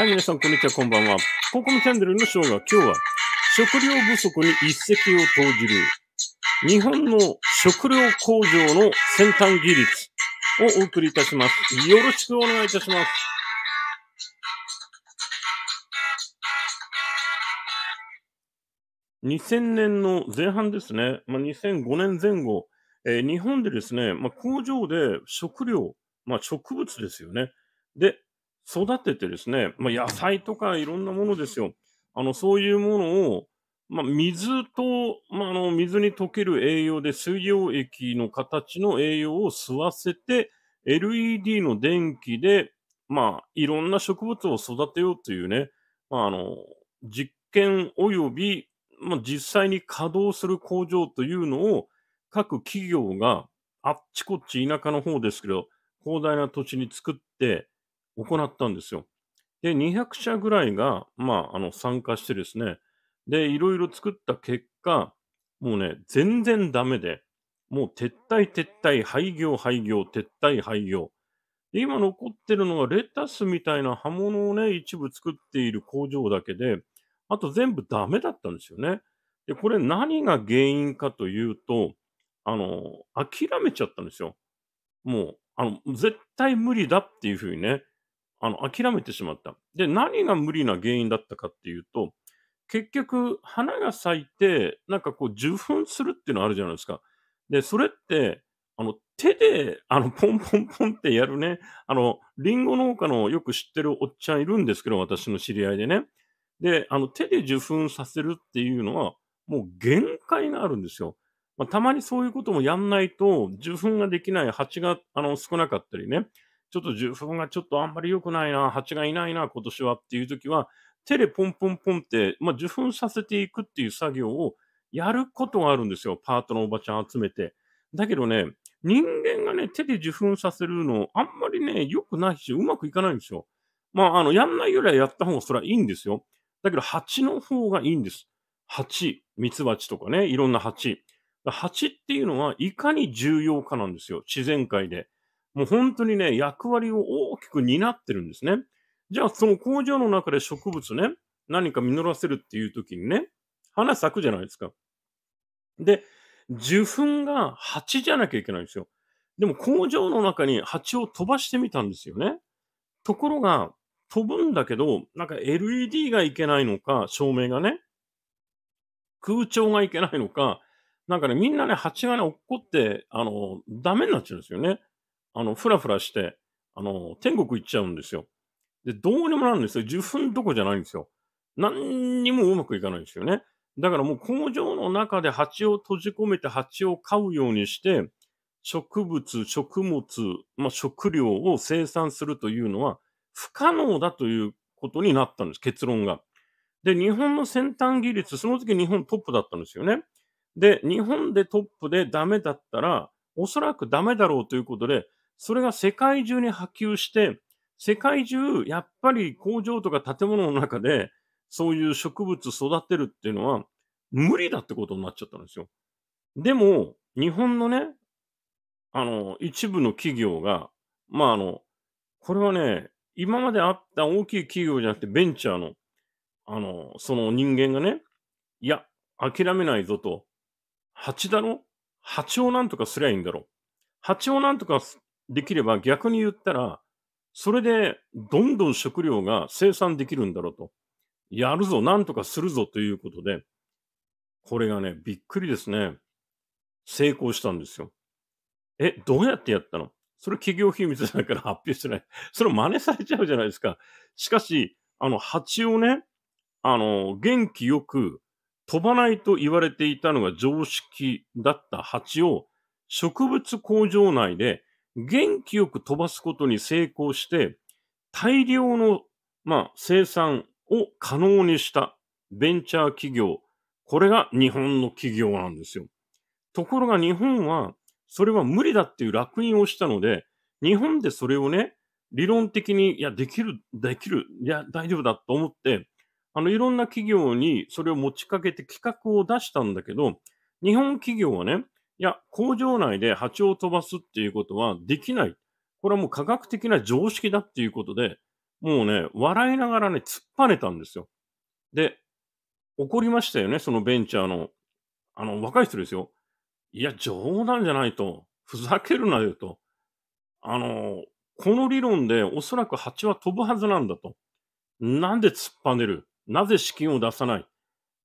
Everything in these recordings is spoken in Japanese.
はい、皆さん、こんにちは、こんばんは。ここのチャンネルのショーが今日は、食料不足に一石を投じる、日本の食料工場の先端技術をお送りいたします。よろしくお願いいたします。2000年の前半ですね、まあ、2005年前後、えー、日本でですね、まあ、工場で食料、まあ、植物ですよね。で、育ててですね、まあ、野菜とかいろんなものですよ。あの、そういうものを、まあ、水と、まあ、あの、水に溶ける栄養で水溶液の形の栄養を吸わせて、LED の電気で、まあ、いろんな植物を育てようというね、まあ、あの、実験及び、まあ、実際に稼働する工場というのを、各企業があっちこっち田舎の方ですけど、広大な土地に作って、行ったんですよ。で、200社ぐらいが、まあ、あの、参加してですね、で、いろいろ作った結果、もうね、全然ダメで、もう撤退、撤退、廃業、廃業、撤退、廃業。で、今残ってるのがレタスみたいな刃物をね、一部作っている工場だけで、あと全部ダメだったんですよね。で、これ何が原因かというと、あの、諦めちゃったんですよ。もう、あの、絶対無理だっていうふうにね、あの、諦めてしまった。で、何が無理な原因だったかっていうと、結局、花が咲いて、なんかこう、受粉するっていうのあるじゃないですか。で、それって、あの、手で、あの、ポンポンポンってやるね、あの、リンゴ農家のよく知ってるおっちゃんいるんですけど、私の知り合いでね。で、あの、手で受粉させるっていうのは、もう限界があるんですよ。まあ、たまにそういうこともやんないと、受粉ができない蜂が、あの、少なかったりね。ちょっと受粉がちょっとあんまり良くないな、蜂がいないな、今年はっていう時は、手でポンポンポンって、まあ、受粉させていくっていう作業をやることがあるんですよ。パートのおばちゃん集めて。だけどね、人間がね、手で受粉させるの、あんまりね、良くないし、うまくいかないんですよ。まあ、あの、やんないよりはやった方がそれはいいんですよ。だけど、蜂の方がいいんです。蜂、ミツバチとかね、いろんな蜂。蜂っていうのは、いかに重要かなんですよ。自然界で。もう本当にね、役割を大きく担ってるんですね。じゃあ、その工場の中で植物ね、何か実らせるっていう時にね、花咲くじゃないですか。で、受粉が蜂じゃなきゃいけないんですよ。でも工場の中に蜂を飛ばしてみたんですよね。ところが、飛ぶんだけど、なんか LED がいけないのか、照明がね。空調がいけないのか、なんかね、みんなね、蜂がね、落っこって、あの、ダメになっちゃうんですよね。あの、ふらふらして、あの、天国行っちゃうんですよ。で、どうにもなるんですよ。受粉どこじゃないんですよ。何にもうまくいかないんですよね。だからもう工場の中で蜂を閉じ込めて蜂を飼うようにして、植物、食物、まあ、食料を生産するというのは不可能だということになったんです、結論が。で、日本の先端技術、その時日本トップだったんですよね。で、日本でトップでダメだったら、おそらくダメだろうということで、それが世界中に波及して、世界中、やっぱり工場とか建物の中で、そういう植物育てるっていうのは、無理だってことになっちゃったんですよ。でも、日本のね、あの、一部の企業が、まあ、あの、これはね、今まであった大きい企業じゃなくてベンチャーの、あの、その人間がね、いや、諦めないぞと、蜂だろ蜂をなんとかすりゃいいんだろ蜂をなんとかできれば逆に言ったら、それでどんどん食料が生産できるんだろうと。やるぞ、なんとかするぞということで、これがね、びっくりですね。成功したんですよ。え、どうやってやったのそれ企業秘密だから 発表してない。それ真似されちゃうじゃないですか。しかし、あの、蜂をね、あの、元気よく飛ばないと言われていたのが常識だった蜂を植物工場内で元気よく飛ばすことに成功して、大量の、まあ、生産を可能にしたベンチャー企業、これが日本の企業なんですよ。ところが日本は、それは無理だっていう落印をしたので、日本でそれをね、理論的に、いや、できる、できる、いや、大丈夫だと思って、あの、いろんな企業にそれを持ちかけて企画を出したんだけど、日本企業はね、いや、工場内で波長を飛ばすっていうことはできない。これはもう科学的な常識だっていうことで、もうね、笑いながらね、突っぱねたんですよ。で、怒りましたよね、そのベンチャーの、あの、若い人ですよ。いや、冗談じゃないと。ふざけるなよと。あの、この理論でおそらく蜂は飛ぶはずなんだと。なんで突っぱねるなぜ資金を出さない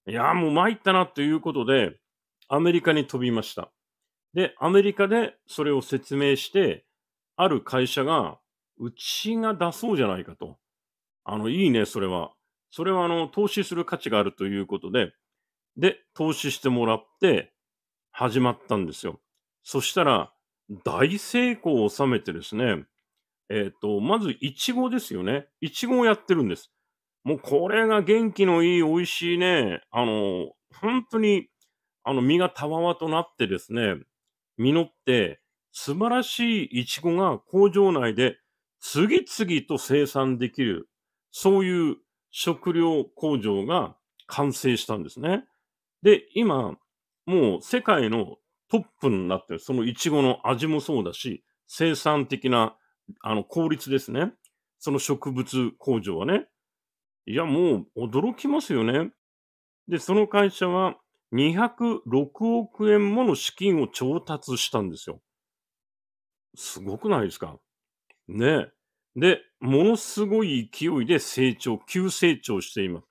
いや、もう参ったなということで、アメリカに飛びました。で、アメリカでそれを説明して、ある会社が、うちが出そうじゃないかと。あの、いいね、それは。それは、あの、投資する価値があるということで、で、投資してもらって、始まったんですよ。そしたら、大成功を収めてですね、えっ、ー、と、まず、いちごですよね。いちごをやってるんです。もう、これが元気のいい、美味しいね、あの、本当に、あの、身がたわわとなってですね、実って素晴らしいイチゴが工場内で次々と生産できる、そういう食料工場が完成したんですね。で、今、もう世界のトップになってる。そのイチゴの味もそうだし、生産的な、あの、効率ですね。その植物工場はね。いや、もう驚きますよね。で、その会社は206億円もの資金を調達したんですよ。すごくないですかねえ。で、ものすごい勢いで成長、急成長しています。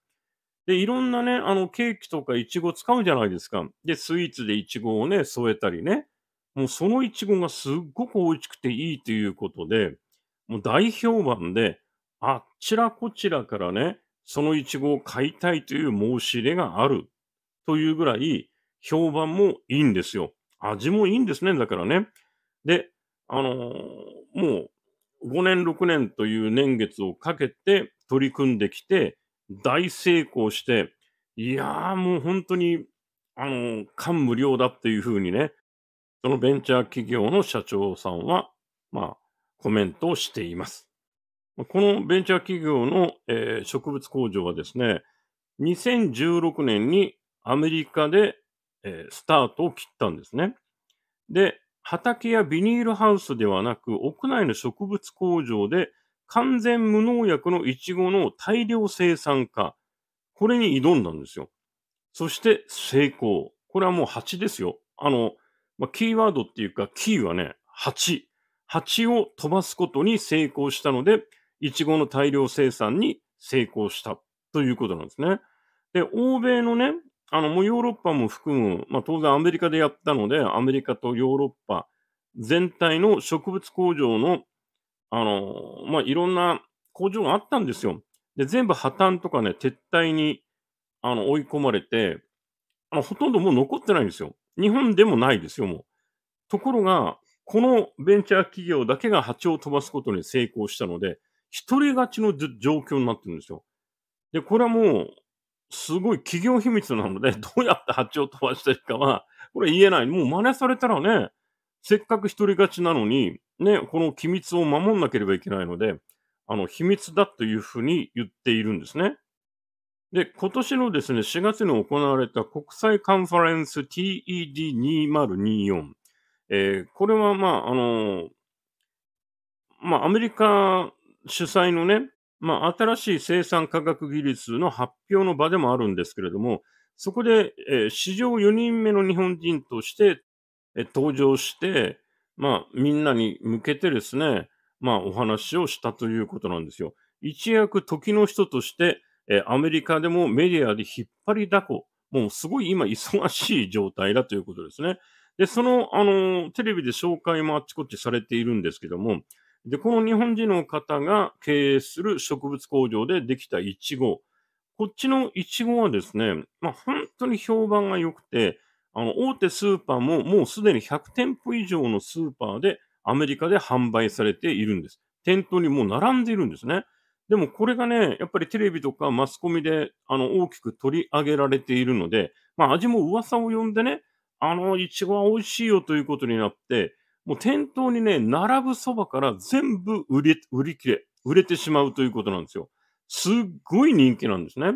で、いろんなね、あの、ケーキとかイチゴ使うじゃないですか。で、スイーツでイチゴをね、添えたりね。もうそのイチゴがすっごく美味しくていいということで、もう大評判で、あっちらこちらからね、そのイチゴを買いたいという申し入れがあるというぐらい評判もいいんですよ。味もいいんですね。だからね。で、あのー、もう5年6年という年月をかけて取り組んできて、大成功して、いやーもう本当に、あのー、感無量だっていうふうにね、そのベンチャー企業の社長さんは、まあ、コメントをしています。このベンチャー企業の、えー、植物工場はですね、2016年にアメリカで、えスタートを切ったんですね。で、畑やビニールハウスではなく、屋内の植物工場で完全無農薬のイチゴの大量生産化。これに挑んだんですよ。そして成功。これはもう8ですよ。あの、まあ、キーワードっていうか、キーはね、8。8を飛ばすことに成功したので、イチゴの大量生産に成功したということなんですね。で、欧米のね、あの、もうヨーロッパも含む、まあ、当然アメリカでやったので、アメリカとヨーロッパ全体の植物工場の、あの、まあ、いろんな工場があったんですよ。で、全部破綻とかね、撤退に、あの、追い込まれて、あの、ほとんどもう残ってないんですよ。日本でもないですよ、もう。ところが、このベンチャー企業だけが蜂を飛ばすことに成功したので、一人勝ちの状況になってるんですよ。で、これはもう、すごい企業秘密なので、どうやって蜂を飛ばしてるかは、これ言えない。もう真似されたらね、せっかく一人勝ちなのに、ね、この機密を守んなければいけないので、あの、秘密だというふうに言っているんですね。で、今年のですね、4月に行われた国際カンファレンス TED2024。えー、これは、まあ、あのー、まあ、アメリカ主催のね、まあ、新しい生産科学技術の発表の場でもあるんですけれども、そこで、えー、史上4人目の日本人として、えー、登場して、まあ、みんなに向けてですね、まあ、お話をしたということなんですよ。一躍時の人として、えー、アメリカでもメディアで引っ張りだこ、もうすごい今忙しい状態だということですね。で、その、あの、テレビで紹介もあっちこっちされているんですけども、で、この日本人の方が経営する植物工場でできたイチゴ。こっちのイチゴはですね、まあ、本当に評判が良くて、あの、大手スーパーももうすでに100店舗以上のスーパーでアメリカで販売されているんです。店頭にもう並んでいるんですね。でもこれがね、やっぱりテレビとかマスコミであの大きく取り上げられているので、まあ味も噂を呼んでね、あの、いちごは美味しいよということになって、もう店頭にね、並ぶそばから全部売り、売り切れ、売れてしまうということなんですよ。すっごい人気なんですね。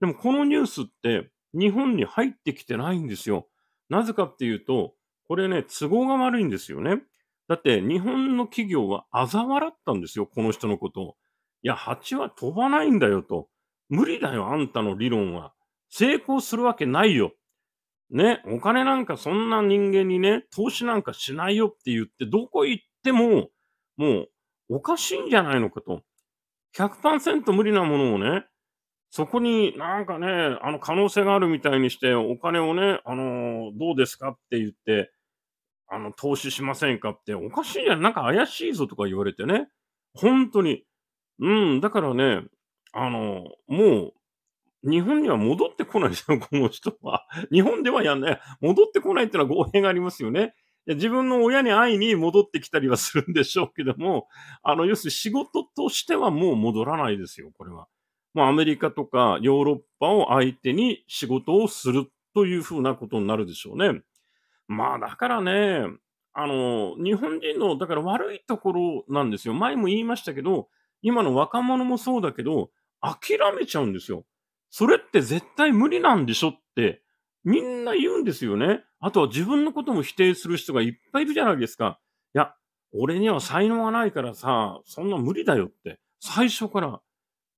でもこのニュースって日本に入ってきてないんですよ。なぜかっていうと、これね、都合が悪いんですよね。だって日本の企業は嘲笑ったんですよ、この人のことを。いや、蜂は飛ばないんだよと。無理だよ、あんたの理論は。成功するわけないよっね、お金なんかそんな人間にね、投資なんかしないよって言って、どこ行っても、もうおかしいんじゃないのかと。100%無理なものをね、そこになんかね、あの可能性があるみたいにして、お金をね、あのー、どうですかって言って、あの、投資しませんかって、おかしいじゃん、なんか怪しいぞとか言われてね。本当に。うん、だからね、あのー、もう、日本には戻ってこないじゃん、この人は。日本ではやんない。戻ってこないっていうのは語弊がありますよね。自分の親に会いに戻ってきたりはするんでしょうけども、あの、要するに仕事としてはもう戻らないですよ、これは。もうアメリカとかヨーロッパを相手に仕事をするというふうなことになるでしょうね。まあ、だからね、あの、日本人の、だから悪いところなんですよ。前も言いましたけど、今の若者もそうだけど、諦めちゃうんですよ。それって絶対無理なんでしょってみんな言うんですよね。あとは自分のことも否定する人がいっぱいいるじゃないですか。いや、俺には才能がないからさ、そんな無理だよって。最初から。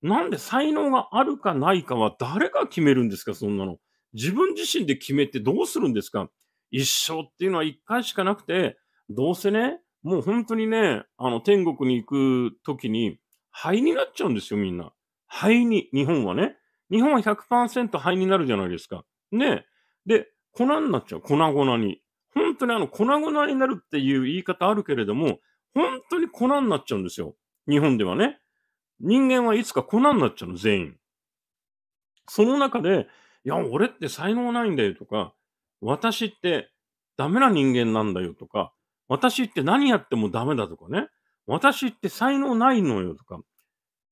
なんで才能があるかないかは誰が決めるんですか、そんなの。自分自身で決めてどうするんですか一生っていうのは一回しかなくて、どうせね、もう本当にね、あの、天国に行く時に、灰になっちゃうんですよ、みんな。灰に、日本はね。日本は100%灰になるじゃないですか。ねで、粉になっちゃう。粉々に。本当にあの、粉々になるっていう言い方あるけれども、本当に粉になっちゃうんですよ。日本ではね。人間はいつか粉になっちゃうの、全員。その中で、いや、俺って才能ないんだよとか、私ってダメな人間なんだよとか、私って何やってもダメだとかね、私って才能ないのよとか、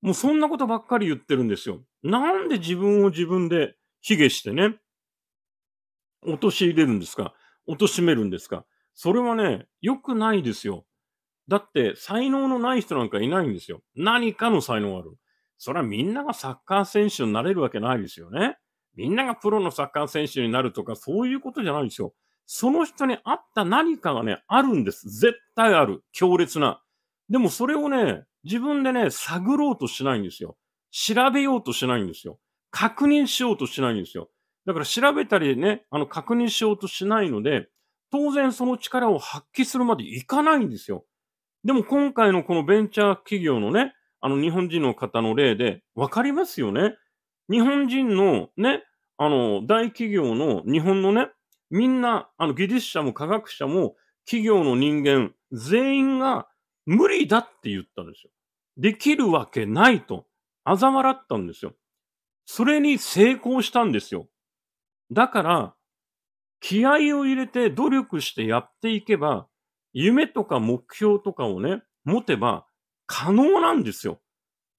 もうそんなことばっかり言ってるんですよ。なんで自分を自分で卑下してね、落とし入れるんですか貶めるんですかそれはね、良くないですよ。だって、才能のない人なんかいないんですよ。何かの才能がある。それはみんながサッカー選手になれるわけないですよね。みんながプロのサッカー選手になるとか、そういうことじゃないですよ。その人に合った何かがね、あるんです。絶対ある。強烈な。でもそれをね、自分でね、探ろうとしないんですよ。調べようとしないんですよ。確認しようとしないんですよ。だから調べたりね、あの、確認しようとしないので、当然その力を発揮するまでいかないんですよ。でも今回のこのベンチャー企業のね、あの日本人の方の例で、わかりますよね。日本人のね、あの、大企業の日本のね、みんな、あの、技術者も科学者も企業の人間全員が無理だって言ったんですよ。できるわけないと。あざ笑ったんですよ。それに成功したんですよ。だから、気合を入れて努力してやっていけば、夢とか目標とかをね、持てば可能なんですよ。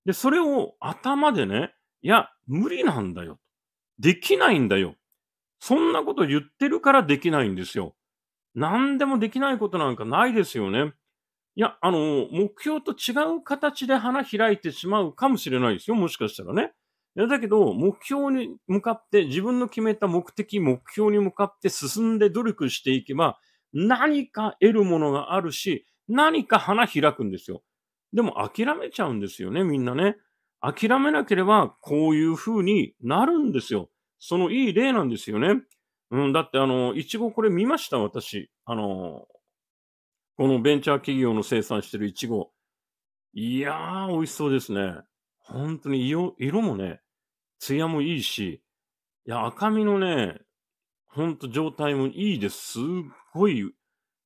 で、それを頭でね、いや、無理なんだよ。できないんだよ。そんなこと言ってるからできないんですよ。何でもできないことなんかないですよね。いや、あの、目標と違う形で花開いてしまうかもしれないですよ。もしかしたらね。いやだけど、目標に向かって、自分の決めた目的、目標に向かって進んで努力していけば、何か得るものがあるし、何か花開くんですよ。でも諦めちゃうんですよね、みんなね。諦めなければ、こういう風になるんですよ。そのいい例なんですよね。うん、だってあの、いちごこれ見ました、私。あの、このベンチャー企業の生産してるイチゴ。いやー、美味しそうですね。本当に色、色もね、艶もいいし、いや、赤身のね、ほんと状態もいいです。すっごい、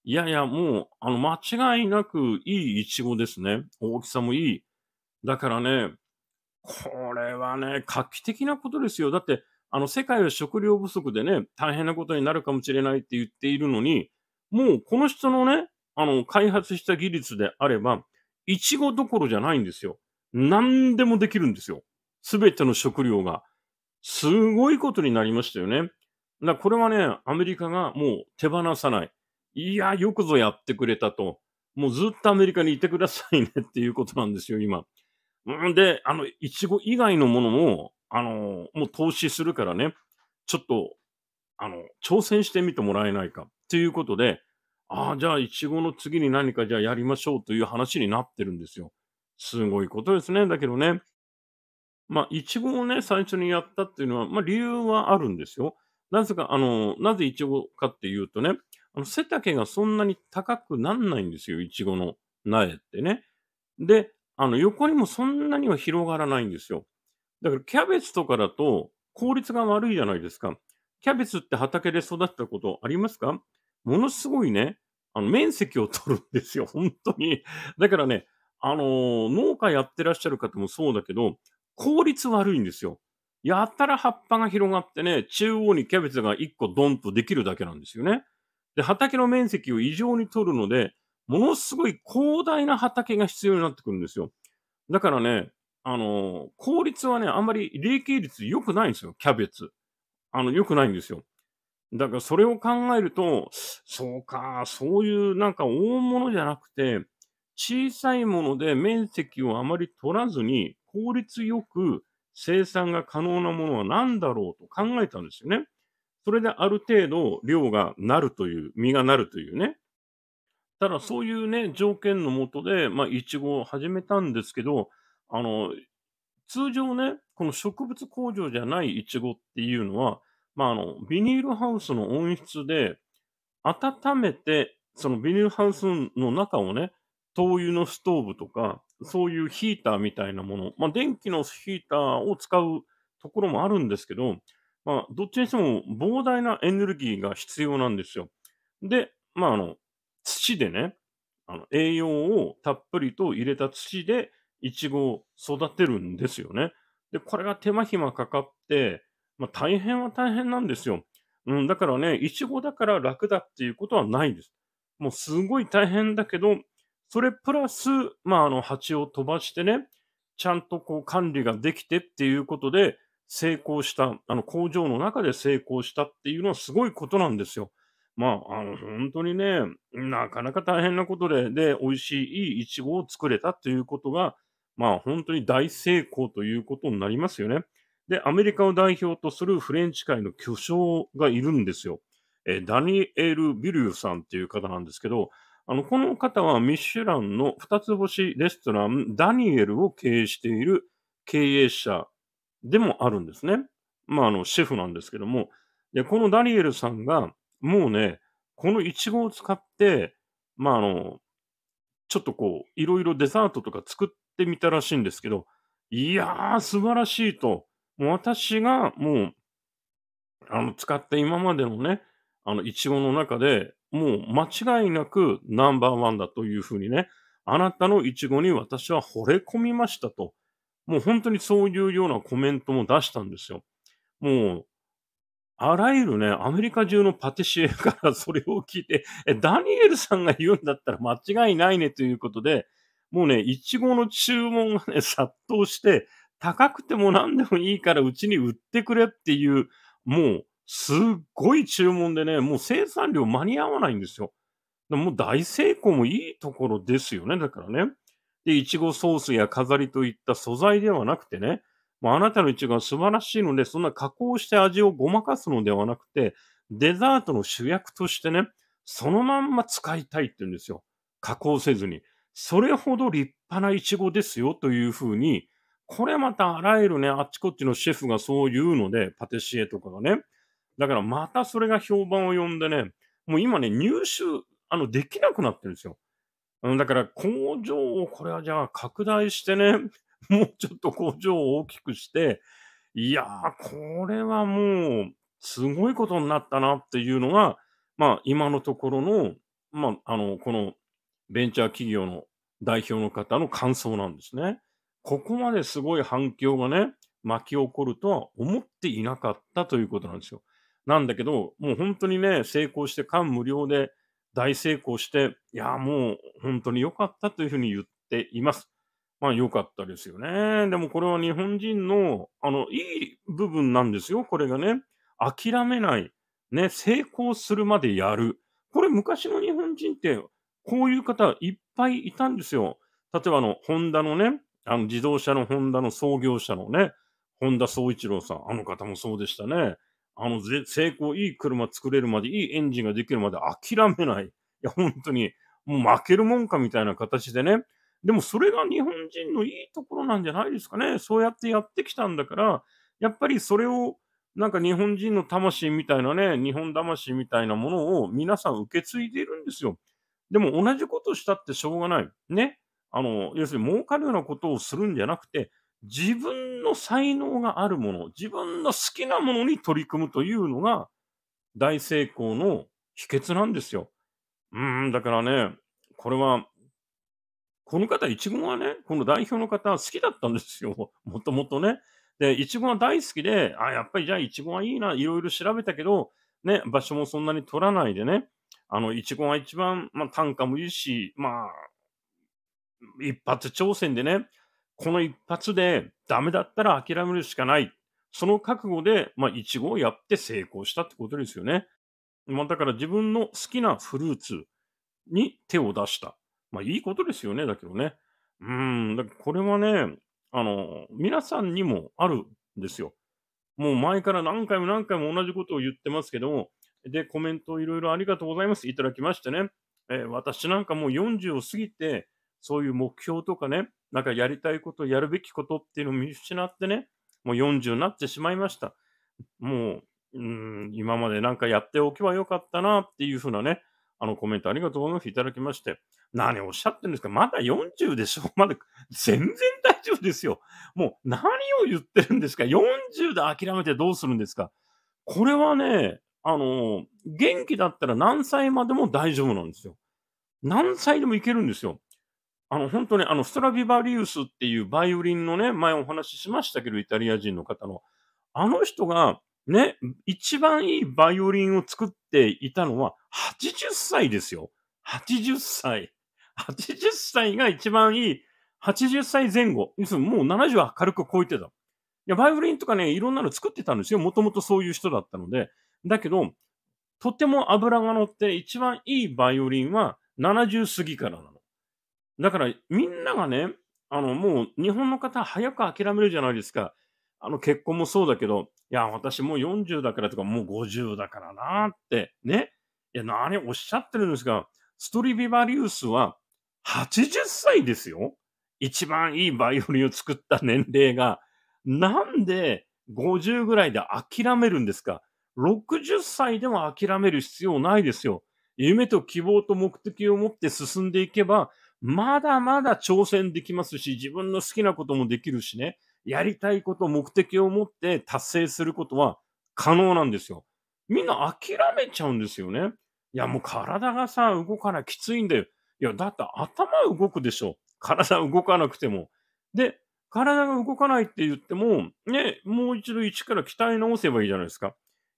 いやいや、もう、あの、間違いなくいいイチゴですね。大きさもいい。だからね、これはね、画期的なことですよ。だって、あの、世界は食料不足でね、大変なことになるかもしれないって言っているのに、もうこの人のね、あの、開発した技術であれば、いちごどころじゃないんですよ。何でもできるんですよ。すべての食料が。すごいことになりましたよね。だこれはね、アメリカがもう手放さない。いや、よくぞやってくれたと。もうずっとアメリカにいてくださいねっていうことなんですよ、今。んで、あの、いちご以外のものも、あの、もう投資するからね、ちょっと、あの、挑戦してみてもらえないかっていうことで、ああ、じゃあ、いちごの次に何かじゃあやりましょうという話になってるんですよ。すごいことですね。だけどね、まあ、いちごをね、最初にやったっていうのは、まあ、理由はあるんですよ。なぜか、あの、なぜいちごかっていうとね、あの背丈がそんなに高くなんないんですよ、いちごの苗ってね。で、あの、横にもそんなには広がらないんですよ。だから、キャベツとかだと効率が悪いじゃないですか。キャベツって畑で育ったことありますかものすごいね、あの、面積を取るんですよ、本当に。だからね、あのー、農家やってらっしゃる方もそうだけど、効率悪いんですよ。やたら葉っぱが広がってね、中央にキャベツが1個ドンとできるだけなんですよね。で、畑の面積を異常に取るので、ものすごい広大な畑が必要になってくるんですよ。だからね、あのー、効率はね、あんまり利益率良くないんですよ、キャベツ。あの、良くないんですよ。だからそれを考えると、そうか、そういうなんか大物じゃなくて、小さいもので面積をあまり取らずに効率よく生産が可能なものは何だろうと考えたんですよね。それである程度量がなるという、実がなるというね。ただそういうね、条件のもとで、まあ、イチゴを始めたんですけど、あの、通常ね、この植物工場じゃないイチゴっていうのは、まあ、あの、ビニールハウスの温室で、温めて、そのビニールハウスの中をね、灯油のストーブとか、そういうヒーターみたいなもの、まあ、電気のヒーターを使うところもあるんですけど、まあ、どっちにしても膨大なエネルギーが必要なんですよ。で、まあ、あの、土でね、あの栄養をたっぷりと入れた土でイチゴを育てるんですよね。で、これが手間暇かかって、まあ、大変は大変なんですよ。うん、だからね、いちごだから楽だっていうことはないです。もうすごい大変だけど、それプラス、まあ、あの、蜂を飛ばしてね、ちゃんとこう管理ができてっていうことで成功した、あの、工場の中で成功したっていうのはすごいことなんですよ。まあ、あの、本当にね、なかなか大変なことで、で、美味しいいちごを作れたっていうことが、まあ、本当に大成功ということになりますよね。で、アメリカを代表とするフレンチ界の巨匠がいるんですよ。えー、ダニエル・ビリューさんっていう方なんですけど、あの、この方はミシュランの二つ星レストラン、ダニエルを経営している経営者でもあるんですね。まあ、あの、シェフなんですけども。で、このダニエルさんが、もうね、このイチゴを使って、まあ、あの、ちょっとこう、いろいろデザートとか作ってみたらしいんですけど、いやー、素晴らしいと。もう私がもう、あの、使って今までのね、あの、イチゴの中で、もう間違いなくナンバーワンだというふうにね、あなたのイチゴに私は惚れ込みましたと。もう本当にそういうようなコメントも出したんですよ。もう、あらゆるね、アメリカ中のパティシエから それを聞いて、え、ダニエルさんが言うんだったら間違いないねということで、もうね、イチゴの注文がね、殺到して、高くても何でもいいからうちに売ってくれっていう、もうすっごい注文でね、もう生産量間に合わないんですよ。もう大成功もいいところですよね、だからね。で、いちごソースや飾りといった素材ではなくてね、もうあなたのいちごは素晴らしいので、そんな加工して味をごまかすのではなくて、デザートの主役としてね、そのまんま使いたいって言うんですよ。加工せずに。それほど立派ないちごですよというふうに、これまたあらゆるね、あっちこっちのシェフがそう言うので、パティシエとかがね。だからまたそれが評判を呼んでね、もう今ね、入手、あの、できなくなってるんですよ。だから工場を、これはじゃあ拡大してね、もうちょっと工場を大きくして、いやー、これはもう、すごいことになったなっていうのが、まあ、今のところの、まあ、あの、このベンチャー企業の代表の方の感想なんですね。ここまですごい反響がね、巻き起こるとは思っていなかったということなんですよ。なんだけど、もう本当にね、成功して感無量で大成功して、いや、もう本当に良かったというふうに言っています。まあ良かったですよね。でもこれは日本人の、あの、いい部分なんですよ。これがね、諦めない。ね、成功するまでやる。これ昔の日本人って、こういう方いっぱいいたんですよ。例えばあの、ホンダのね、あの自動車のホンダの創業者のね、本田宗一郎さん、あの方もそうでしたね。あの成功、いい車作れるまで、いいエンジンができるまで諦めない。いや、本当に、もう負けるもんかみたいな形でね。でもそれが日本人のいいところなんじゃないですかね。そうやってやってきたんだから、やっぱりそれを、なんか日本人の魂みたいなね、日本魂みたいなものを皆さん受け継いでいるんですよ。でも同じことしたってしょうがない。ね。あの、要するに儲かるようなことをするんじゃなくて、自分の才能があるもの、自分の好きなものに取り組むというのが、大成功の秘訣なんですよ。うん、だからね、これは、この方、いちごはね、この代表の方、好きだったんですよ。もともとね。で、いちごは大好きで、あ、やっぱりじゃあいちごはいいな、いろいろ調べたけど、ね、場所もそんなに取らないでね、あの、いちごが一番、まあ、単価もいいし、まあ、一発挑戦でね、この一発でダメだったら諦めるしかない。その覚悟で、まあ、イチゴをやって成功したってことですよね。まあ、だから自分の好きなフルーツに手を出した。まあ、いいことですよね、だけどね。うん、だからこれはね、あの、皆さんにもあるんですよ。もう前から何回も何回も同じことを言ってますけども、で、コメントいろいろありがとうございます。いただきましてね。えー、私なんかもう40を過ぎて、そういう目標とかね、なんかやりたいこと、やるべきことっていうのを見失ってね、もう40になってしまいました。もう、うん、今までなんかやっておけばよかったなっていうふうなね、あのコメントありがとうございます。いただきまして。何をおっしゃってるんですかまだ40でしょ まだ全然大丈夫ですよ。もう何を言ってるんですか ?40 で諦めてどうするんですかこれはね、あの、元気だったら何歳までも大丈夫なんですよ。何歳でもいけるんですよ。あの、本当にあの、ストラビバリウスっていうバイオリンのね、前お話ししましたけど、イタリア人の方の。あの人が、ね、一番いいバイオリンを作っていたのは80歳ですよ。80歳。80歳が一番いい、80歳前後。要するにもう70は軽く超えてた。いや、バイオリンとかね、いろんなの作ってたんですよ。もともとそういう人だったので。だけど、とても油が乗って一番いいバイオリンは70過ぎからなの。だから、みんながね、あの、もう日本の方早く諦めるじゃないですか。あの、結婚もそうだけど、いや、私もう40だからとか、もう50だからなって、ね。いや、何おっしゃってるんですか。ストリビバリウスは80歳ですよ。一番いいバイオリンを作った年齢が。なんで50ぐらいで諦めるんですか ?60 歳でも諦める必要ないですよ。夢と希望と目的を持って進んでいけば、まだまだ挑戦できますし、自分の好きなこともできるしね、やりたいこと、目的を持って達成することは可能なんですよ。みんな諦めちゃうんですよね。いや、もう体がさ、動かなきついんだよ。いや、だって頭動くでしょ。体動かなくても。で、体が動かないって言っても、ね、もう一度一から鍛え直せばいいじゃないですか。い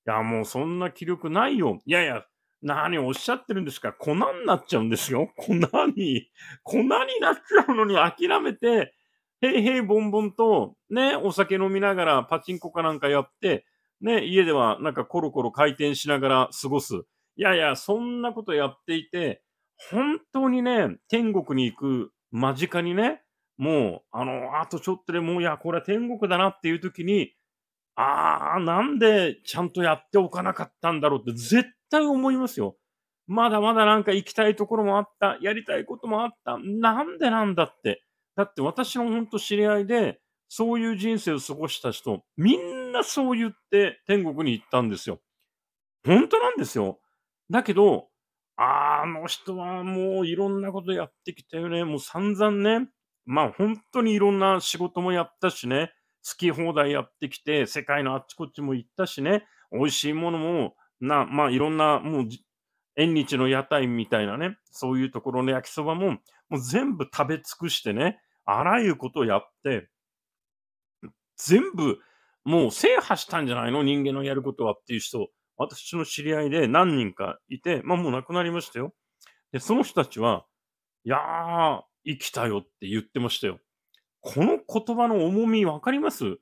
や、もうそんな気力ないよ。いやいや、何をおっしゃってるんですか粉になっちゃうんですよ。粉に、粉になっちゃうのに諦めて、へいへいボンボンと、ね、お酒飲みながらパチンコかなんかやって、ね、家ではなんかコロコロ回転しながら過ごす。いやいや、そんなことやっていて、本当にね、天国に行く間近にね、もう、あの、あとちょっとでもう、いや、これは天国だなっていう時に、ああ、なんでちゃんとやっておかなかったんだろうって、絶対思いますよ。まだまだなんか行きたいところもあった、やりたいこともあった、なんでなんだって。だって私の本当知り合いで、そういう人生を過ごした人、みんなそう言って天国に行ったんですよ。本当なんですよ。だけど、あの人はもういろんなことやってきたよね。もう散々ね。まあ本当にいろんな仕事もやったしね。好き放題やってきて、世界のあっちこっちも行ったしね。美味しいものもな、まあいろんな、もう、縁日の屋台みたいなね、そういうところの焼きそばも、もう全部食べ尽くしてね、あらゆることをやって、全部、もう制覇したんじゃないの人間のやることはっていう人、私の知り合いで何人かいて、まあもう亡くなりましたよ。で、その人たちは、いやー、生きたよって言ってましたよ。この言葉の重みわかります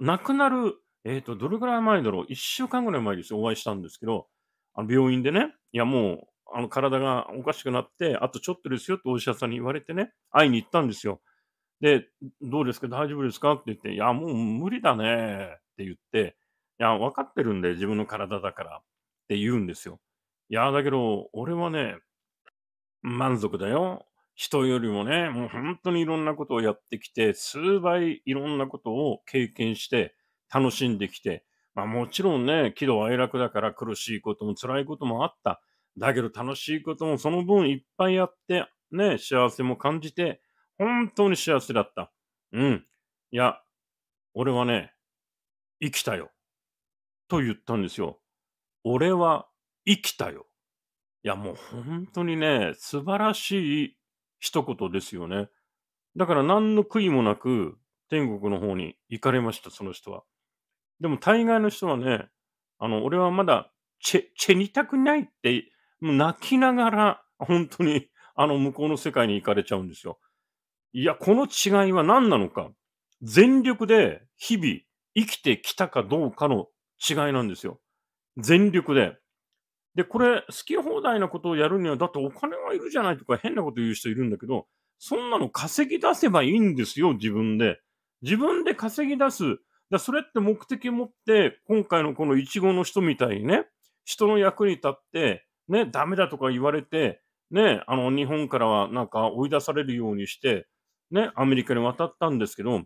亡くなるえっ、ー、と、どれくらい前だろう一週間ぐらい前ですよ、お会いしたんですけど、あの病院でね、いやもう、あの体がおかしくなって、あとちょっとですよってお医者さんに言われてね、会いに行ったんですよ。で、どうですか大丈夫ですかって言って、いや、もう無理だねって言って、いや、分かってるんで、自分の体だからって言うんですよ。いや、だけど、俺はね、満足だよ。人よりもね、もう本当にいろんなことをやってきて、数倍いろんなことを経験して、楽しんできて、まあ、もちろんね、喜怒哀楽だから苦しいことも辛いこともあった。だけど楽しいこともその分いっぱいあって、ね、幸せも感じて、本当に幸せだった。うん。いや、俺はね、生きたよ。と言ったんですよ。俺は生きたよ。いや、もう本当にね、素晴らしい一言ですよね。だから何の悔いもなく天国の方に行かれました、その人は。でも大概の人はね、あの、俺はまだ、チェ、チェにたくないって、もう泣きながら、本当に、あの、向こうの世界に行かれちゃうんですよ。いや、この違いは何なのか。全力で、日々、生きてきたかどうかの違いなんですよ。全力で。で、これ、好き放題なことをやるには、だってお金はいるじゃないとか変なこと言う人いるんだけど、そんなの稼ぎ出せばいいんですよ、自分で。自分で稼ぎ出すだそれって目的を持って、今回のこのイチゴの人みたいにね、人の役に立って、ね、ダメだとか言われて、ね、あの、日本からはなんか追い出されるようにして、ね、アメリカに渡ったんですけど、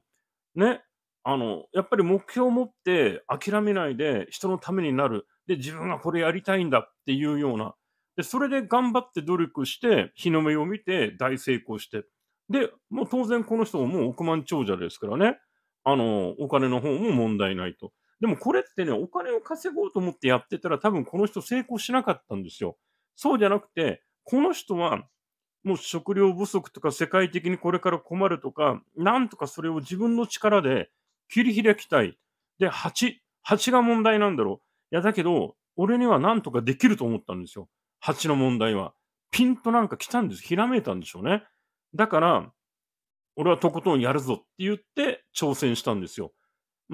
ね、あの、やっぱり目標を持って諦めないで人のためになる。で、自分がこれやりたいんだっていうような。で、それで頑張って努力して、日の目を見て大成功して。で、もう当然この人ももう億万長者ですからね。あの、お金の方も問題ないと。でもこれってね、お金を稼ごうと思ってやってたら多分この人成功しなかったんですよ。そうじゃなくて、この人はもう食料不足とか世界的にこれから困るとか、なんとかそれを自分の力で切り開きたい。で、蜂、蜂が問題なんだろう。いや、だけど、俺にはなんとかできると思ったんですよ。蜂の問題は。ピンとなんか来たんです。ひらめいたんでしょうね。だから、俺はとことんやるぞって言って、挑戦したんですよ。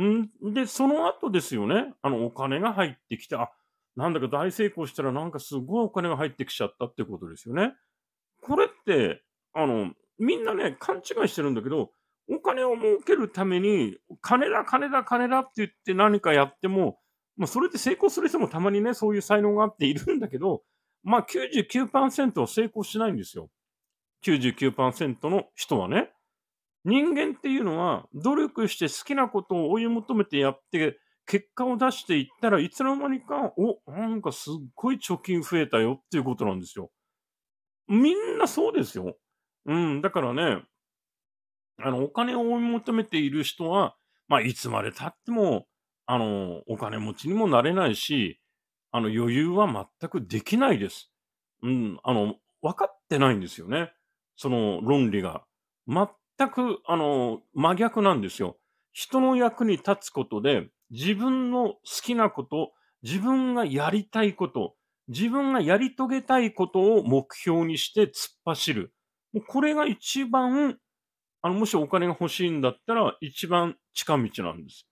んで、その後ですよね、あの、お金が入ってきて、あ、なんだか大成功したらなんかすごいお金が入ってきちゃったってことですよね。これって、あの、みんなね、勘違いしてるんだけど、お金を儲けるために、金だ、金だ、金だって言って何かやっても、まあ、それって成功する人もたまにね、そういう才能があっているんだけど、まあ99%は成功しないんですよ。99%の人はね。人間っていうのは努力して好きなことを追い求めてやって結果を出していったらいつの間にか、お、なんかすっごい貯金増えたよっていうことなんですよ。みんなそうですよ。うん、だからね、あの、お金を追い求めている人は、まあ、いつまで経っても、あの、お金持ちにもなれないし、あの、余裕は全くできないです。うん、あの、分かってないんですよね。その論理が。全全く、あの、真逆なんですよ。人の役に立つことで、自分の好きなこと、自分がやりたいこと、自分がやり遂げたいことを目標にして突っ走る。もうこれが一番、あの、もしお金が欲しいんだったら、一番近道なんです。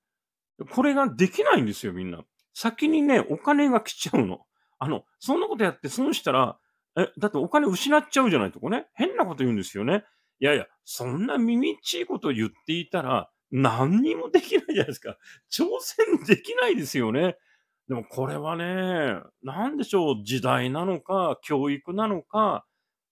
これができないんですよ、みんな。先にね、お金が来ちゃうの。あの、そんなことやって損したら、え、だってお金失っちゃうじゃないとかね。変なこと言うんですよね。いやいや、そんな耳っちいこと言っていたら、何にもできないじゃないですか。挑戦できないですよね。でもこれはね、なんでしょう、時代なのか、教育なのか、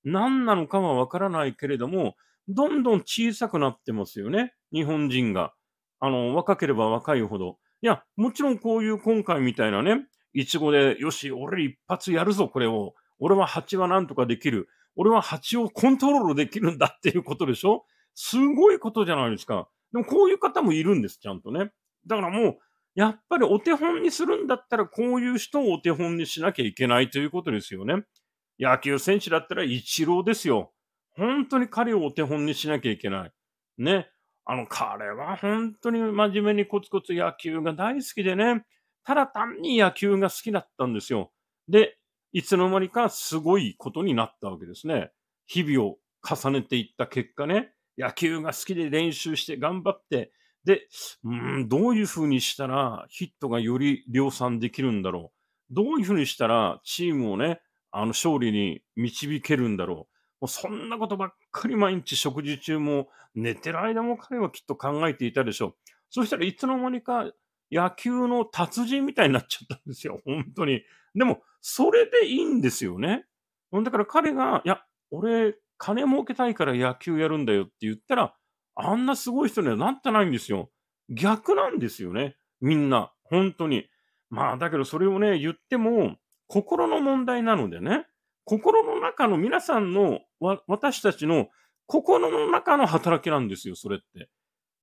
何なのかはわからないけれども、どんどん小さくなってますよね、日本人が。あの、若ければ若いほど。いや、もちろんこういう今回みたいなね、いちごで、よし、俺一発やるぞ、これを。俺は蜂はなんとかできる。俺は蜂をコントロールできるんだっていうことでしょすごいことじゃないですか。でもこういう方もいるんです、ちゃんとね。だからもう、やっぱりお手本にするんだったら、こういう人をお手本にしなきゃいけないということですよね。野球選手だったら一郎ですよ。本当に彼をお手本にしなきゃいけない。ね。あの、彼は本当に真面目にコツコツ野球が大好きでね、ただ単に野球が好きだったんですよ。で、いつの間にかすごいことになったわけですね。日々を重ねていった結果ね、野球が好きで練習して頑張って、で、うん、どういうふうにしたらヒットがより量産できるんだろう。どういうふうにしたらチームをね、あの勝利に導けるんだろう。もうそんなことばっかり毎日食事中も寝てる間も彼はきっと考えていたでしょう。そしたらいつの間にか野球の達人みたいになっちゃったんですよ。本当に。でも、それでいいんですよね。だから彼が、いや、俺、金儲けたいから野球やるんだよって言ったら、あんなすごい人にはなってないんですよ。逆なんですよね。みんな。本当に。まあ、だけどそれをね、言っても、心の問題なのでね、心の中の皆さんの、私たちの心の中の働きなんですよ、それって。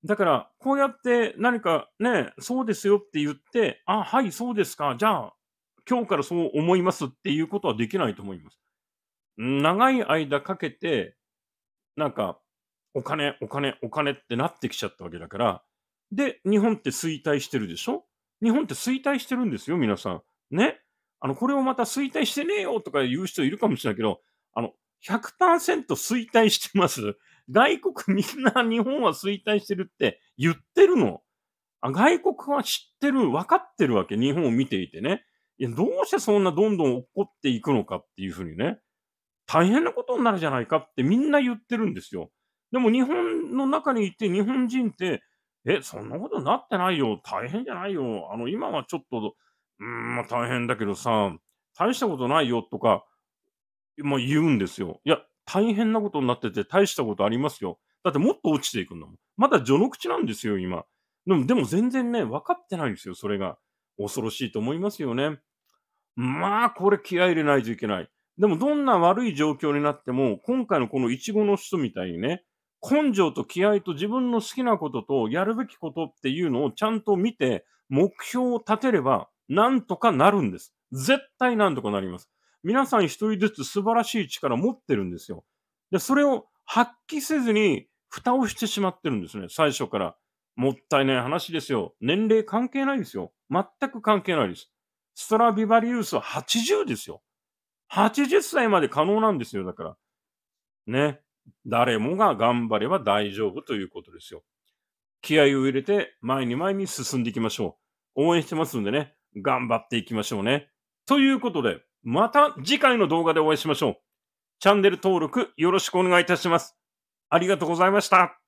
だから、こうやって何かね、そうですよって言って、あ、はい、そうですか、じゃあ、今日からそう思いますっていうことはできないと思います。長い間かけて、なんか、お金、お金、お金ってなってきちゃったわけだから、で、日本って衰退してるでしょ日本って衰退してるんですよ、皆さん。ね。あの、これをまた衰退してねえよとか言う人いるかもしれないけど、あの、100%衰退してます。外国みんな日本は衰退してるって言ってるの。あ外国は知ってる、分かってるわけ。日本を見ていてね。いや、どうしてそんなどんどん起こっていくのかっていうふうにね、大変なことになるじゃないかってみんな言ってるんですよ。でも日本の中にいて日本人って、え、そんなことになってないよ。大変じゃないよ。あの、今はちょっと、うん、まあ大変だけどさ、大したことないよとか、まあ言うんですよ。いや、大変なことになってて大したことありますよ。だってもっと落ちていくんだもん。まだ序の口なんですよ、今。でも、でも全然ね、分かってないんですよ、それが。恐ろしいと思いますよね。まあ、これ気合入れないといけない。でも、どんな悪い状況になっても、今回のこのイチゴの人みたいにね、根性と気合と自分の好きなこととやるべきことっていうのをちゃんと見て、目標を立てれば、なんとかなるんです。絶対なんとかなります。皆さん一人ずつ素晴らしい力持ってるんですよ。で、それを発揮せずに蓋をしてしまってるんですね、最初から。もったいない話ですよ。年齢関係ないですよ。全く関係ないです。ストラビバリウスは80ですよ。80歳まで可能なんですよ。だから。ね。誰もが頑張れば大丈夫ということですよ。気合を入れて前に前に進んでいきましょう。応援してますんでね。頑張っていきましょうね。ということで、また次回の動画でお会いしましょう。チャンネル登録よろしくお願いいたします。ありがとうございました。